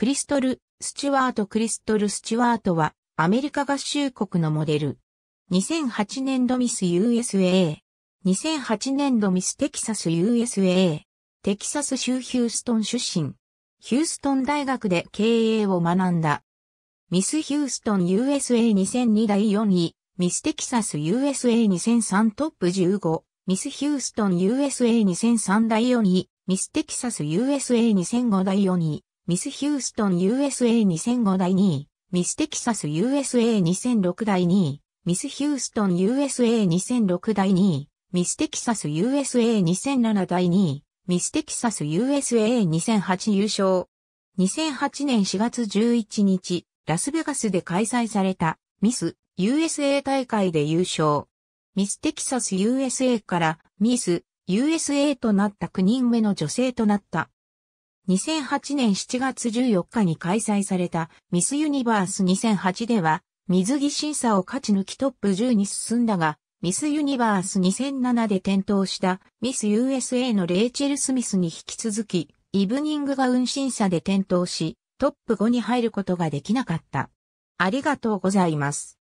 クリストル・スチュワート・クリストル・スチュワートは、アメリカ合衆国のモデル。2008年度ミス USA。2008年度ミステキサス USA。テキサス州ヒューストン出身。ヒューストン大学で経営を学んだ。ミスヒューストン USA2002 第4位。ミステキサス USA2003 トップ15。ミスヒューストン USA2003 第4位。ミステキサス USA2005 第4位。ミス・ヒューストン USA2005 第2位、ミス・テキサス USA2006 第2位、ミス・ヒューストン USA2006 第2位、ミス・テキサス USA2007 第2位、ミス・テキサス USA2008 優勝。2008年4月11日、ラスベガスで開催されたミス USA 大会で優勝。ミス・テキサス USA からミス USA となった9人目の女性となった。2008年7月14日に開催されたミスユニバース2008では水着審査を勝ち抜きトップ10に進んだが、ミスユニバース2007で転倒したミス USA のレイチェル・スミスに引き続き、イブニングガウン審査で転倒し、トップ5に入ることができなかった。ありがとうございます。